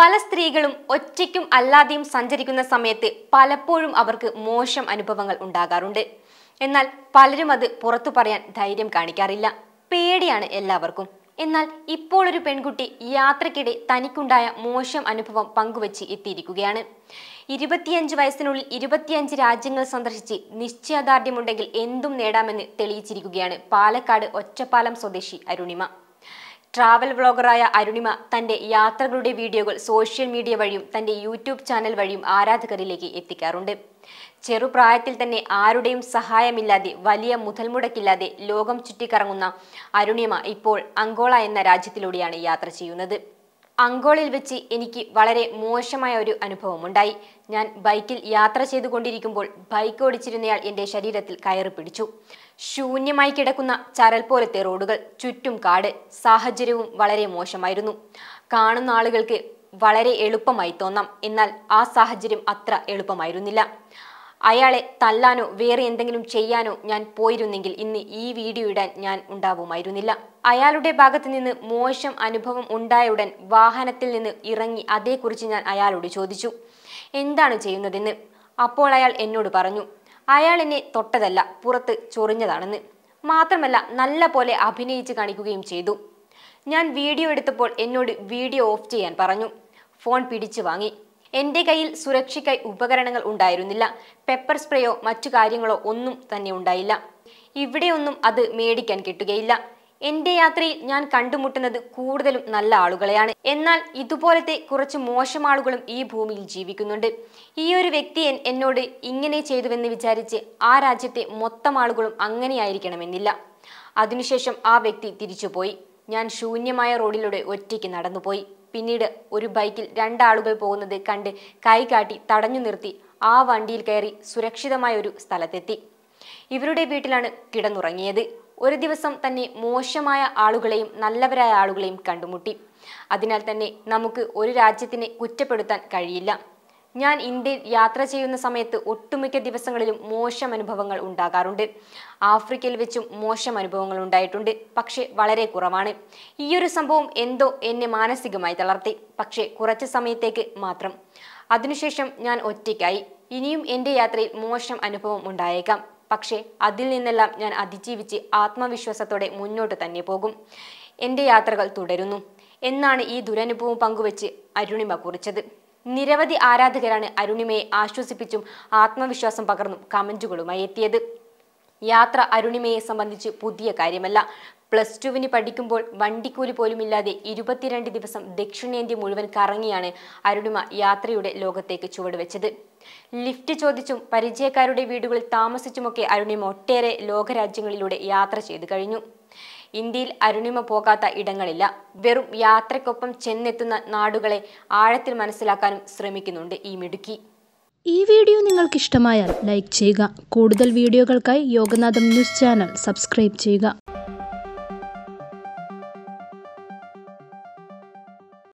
പല സ്ത്രീകളും ഒറ്റയ്ക്കും അല്ലാതെയും സഞ്ചരിക്കുന്ന സമയത്ത് പലപ്പോഴും അവർക്ക് മോശം അനുഭവങ്ങൾ ഉണ്ടാകാറുണ്ട് എന്നാൽ പലരും അത് പുറത്തു പറയാൻ ധൈര്യം കാണിക്കാറില്ല പേടിയാണ് എല്ലാവർക്കും എന്നാൽ ഇപ്പോൾ ഒരു പെൺകുട്ടി യാത്രക്കിടെ തനിക്കുണ്ടായ മോശം അനുഭവം പങ്കുവച്ച് എത്തിയിരിക്കുകയാണ് ഇരുപത്തിയഞ്ച് വയസ്സിനുള്ളിൽ ഇരുപത്തിയഞ്ച് രാജ്യങ്ങൾ സന്ദർശിച്ച് നിശ്ചയദാർഢ്യമുണ്ടെങ്കിൽ എന്തും നേടാമെന്ന് തെളിയിച്ചിരിക്കുകയാണ് പാലക്കാട് ഒറ്റപ്പാലം സ്വദേശി അരുണിമ ട്രാവൽ വ്ളോഗറായ അരുണിമ തന്റെ യാത്രകളുടെ വീഡിയോകൾ സോഷ്യൽ മീഡിയ വഴിയും തന്റെ യൂട്യൂബ് ചാനൽ വഴിയും ആരാധകരിലേക്ക് എത്തിക്കാറുണ്ട് ചെറുപ്രായത്തിൽ തന്നെ ആരുടെയും സഹായമില്ലാതെ വലിയ മുതൽമുടക്കില്ലാതെ ലോകം ചുറ്റിക്കറങ്ങുന്ന അരുണിമ ഇപ്പോൾ അങ്കോള എന്ന രാജ്യത്തിലൂടെയാണ് യാത്ര ചെയ്യുന്നത് അങ്കോളിൽ വെച്ച് എനിക്ക് വളരെ മോശമായ ഒരു അനുഭവമുണ്ടായി ഞാൻ ബൈക്കിൽ യാത്ര ചെയ്തുകൊണ്ടിരിക്കുമ്പോൾ ബൈക്ക് ഓടിച്ചിരുന്നയാൾ എൻ്റെ ശരീരത്തിൽ കയറി പിടിച്ചു ശൂന്യമായി കിടക്കുന്ന ചരൽ പോലത്തെ റോഡുകൾ ചുറ്റും കാട് സാഹചര്യവും വളരെ മോശമായിരുന്നു കാണുന്ന ആളുകൾക്ക് വളരെ എളുപ്പമായി തോന്നാം എന്നാൽ ആ സാഹചര്യം അത്ര എളുപ്പമായിരുന്നില്ല അയാളെ തല്ലാനോ വേറെ എന്തെങ്കിലും ചെയ്യാനോ ഞാൻ പോയിരുന്നെങ്കിൽ ഇന്ന് ഈ വീഡിയോ ഇടാൻ ഞാൻ ഉണ്ടാവുമായിരുന്നില്ല അയാളുടെ ഭാഗത്ത് നിന്ന് മോശം അനുഭവം ഉണ്ടായ ഉടൻ വാഹനത്തിൽ നിന്ന് ഇറങ്ങി അതേക്കുറിച്ച് ഞാൻ അയാളോട് ചോദിച്ചു എന്താണ് ചെയ്യുന്നതെന്ന് അപ്പോൾ അയാൾ എന്നോട് പറഞ്ഞു അയാൾ എന്നെ തൊട്ടതല്ല പുറത്ത് ചൊറിഞ്ഞതാണെന്ന് മാത്രമല്ല നല്ല പോലെ അഭിനയിച്ച് കാണിക്കുകയും ചെയ്തു ഞാൻ വീഡിയോ എടുത്തപ്പോൾ എന്നോട് വീഡിയോ ഓഫ് ചെയ്യാൻ പറഞ്ഞു ഫോൺ പിടിച്ചു വാങ്ങി എൻ്റെ കയ്യിൽ സുരക്ഷയ്ക്കായി ഉപകരണങ്ങൾ ഉണ്ടായിരുന്നില്ല പെപ്പർ സ്പ്രേയോ മറ്റു കാര്യങ്ങളോ ഒന്നും തന്നെ ഉണ്ടായില്ല ഇവിടെയൊന്നും അത് മേടിക്കാൻ കിട്ടുകയില്ല എന്റെ യാത്രയിൽ ഞാൻ കണ്ടുമുട്ടുന്നത് കൂടുതലും നല്ല ആളുകളെയാണ് എന്നാൽ ഇതുപോലത്തെ കുറച്ച് മോശം ആളുകളും ഈ ഭൂമിയിൽ ജീവിക്കുന്നുണ്ട് ഈ ഒരു വ്യക്തി എന്നോട് ഇങ്ങനെ ചെയ്തുവെന്ന് വിചാരിച്ച് ആ രാജ്യത്തെ മൊത്തം ആളുകളും അങ്ങനെയായിരിക്കണമെന്നില്ല അതിനുശേഷം ആ വ്യക്തി തിരിച്ചുപോയി ഞാൻ ശൂന്യമായ റോഡിലൂടെ ഒറ്റയ്ക്ക് നടന്നുപോയി പിന്നീട് ഒരു ബൈക്കിൽ രണ്ടാളുകൾ പോകുന്നത് കണ്ട് കൈകാട്ടി തടഞ്ഞു നിർത്തി ആ വണ്ടിയിൽ കയറി സുരക്ഷിതമായ ഒരു സ്ഥലത്തെത്തി ഇവരുടെ വീട്ടിലാണ് കിടന്നുറങ്ങിയത് ഒരു ദിവസം തന്നെ മോശമായ ആളുകളെയും നല്ലവരായ ആളുകളെയും കണ്ടുമുട്ടി അതിനാൽ തന്നെ നമുക്ക് ഒരു രാജ്യത്തിനെ കുറ്റപ്പെടുത്താൻ കഴിയില്ല ഞാൻ ഇന്ത്യയിൽ യാത്ര ചെയ്യുന്ന സമയത്ത് ഒട്ടുമിക്ക ദിവസങ്ങളിലും മോശം അനുഭവങ്ങൾ ഉണ്ടാകാറുണ്ട് ആഫ്രിക്കയിൽ വെച്ചും മോശം അനുഭവങ്ങൾ ഉണ്ടായിട്ടുണ്ട് പക്ഷേ വളരെ കുറവാണ് ഈയൊരു സംഭവം എന്തോ എന്നെ മാനസികമായി തളർത്തി പക്ഷേ കുറച്ച് സമയത്തേക്ക് മാത്രം അതിനുശേഷം ഞാൻ ഒറ്റയ്ക്കായി ഇനിയും എൻ്റെ യാത്രയിൽ മോശം അനുഭവം ഉണ്ടായേക്കാം പക്ഷേ അതിൽ നിന്നെല്ലാം ഞാൻ അതിജീവിച്ച് ആത്മവിശ്വാസത്തോടെ മുന്നോട്ട് തന്നെ പോകും എൻ്റെ യാത്രകൾ തുടരുന്നു എന്നാണ് ഈ ദുരനുഭവം പങ്കുവെച്ച് അരുണിമ കുറിച്ചത് നിരവധി ആരാധകരാണ് അരുണിമയെ ആശ്വസിപ്പിച്ചും ആത്മവിശ്വാസം പകർന്നും കമന്റുകളുമായി എത്തിയത് യാത്ര അരുണിമയെ സംബന്ധിച്ച് പുതിയ കാര്യമല്ല പ്ലസ് ടുവിന് പഠിക്കുമ്പോൾ വണ്ടിക്കൂലി പോലുമില്ലാതെ ഇരുപത്തിരണ്ട് ദിവസം ദക്ഷിണേന്ത്യ മുഴുവൻ കറങ്ങിയാണ് അരുണിമ യാത്രയുടെ ലോകത്തേക്ക് ചുവടുവെച്ചത് ലിഫ്റ്റ് ചോദിച്ചും പരിചയക്കാരുടെ വീടുകളിൽ താമസിച്ചുമൊക്കെ അരുണിമ ഒട്ടേറെ ലോകരാജ്യങ്ങളിലൂടെ യാത്ര ചെയ്തു കഴിഞ്ഞു ഇന്ത്യയിൽ അരുണിമ പോകാത്ത ഇടങ്ങളില്ല വെറും യാത്രയ്ക്കൊപ്പം ചെന്നെത്തുന്ന നാടുകളെ ആഴത്തിൽ മനസ്സിലാക്കാനും ശ്രമിക്കുന്നുണ്ട് ഈ മിടുക്കി ഈ വീഡിയോ നിങ്ങൾക്ക് ഇഷ്ടമായാൽ ലൈക്ക് ചെയ്യുക കൂടുതൽ വീഡിയോകൾക്കായി യോഗനാഥം ന്യൂസ് ചാനൽ സബ്സ്ക്രൈബ് ചെയ്യുക